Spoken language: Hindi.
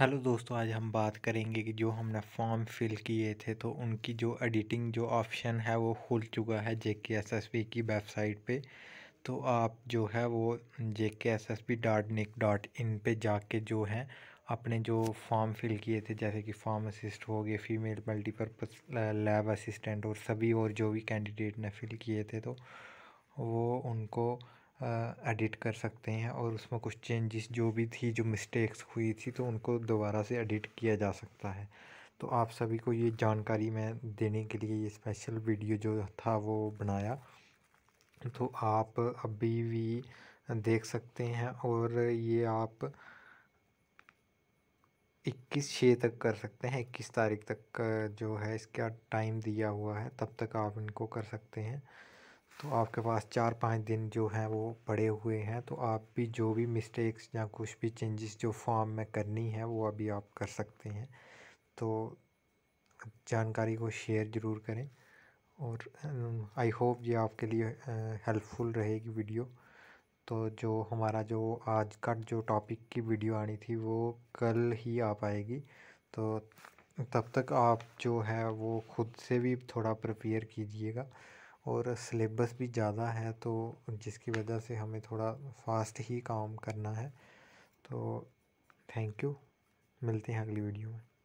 हेलो दोस्तों आज हम बात करेंगे कि जो हमने फॉर्म फिल किए थे तो उनकी जो एडिटिंग जो ऑप्शन है वो खुल चुका है J K S S P की वेबसाइट पे तो आप जो है वो J K S S P dot nic dot in पर जाके जो है अपने जो फॉर्म फिल किए थे जैसे कि फॉर्म असिस्ट हो गए फीमेल मल्टीपर्पज़ लैब असिस्टेंट और सभी और जो भी कैंडिडेट ने फिल किए थे तो वो उनको एडिट कर सकते हैं और उसमें कुछ चेंजेस जो भी थी जो मिस्टेक्स हुई थी तो उनको दोबारा से एडिट किया जा सकता है तो आप सभी को ये जानकारी मैं देने के लिए ये स्पेशल वीडियो जो था वो बनाया तो आप अभी भी देख सकते हैं और ये आप 21 छः तक कर सकते हैं 21 तारीख तक जो है इसका टाइम दिया हुआ है तब तक आप इनको कर सकते हैं तो आपके पास चार पाँच दिन जो हैं वो पड़े हुए हैं तो आप भी जो भी मिस्टेक्स या कुछ भी चेंजेस जो फॉर्म में करनी है वो अभी आप कर सकते हैं तो जानकारी को शेयर ज़रूर करें और आई um, होप ये आपके लिए हेल्पफुल uh, रहेगी वीडियो तो जो हमारा जो आज का जो टॉपिक की वीडियो आनी थी वो कल ही आ पाएगी तो तब तक आप जो है वो ख़ुद से भी थोड़ा प्रिपेयर कीजिएगा और सिलेबस भी ज़्यादा है तो जिसकी वजह से हमें थोड़ा फास्ट ही काम करना है तो थैंक यू मिलते हैं अगली वीडियो में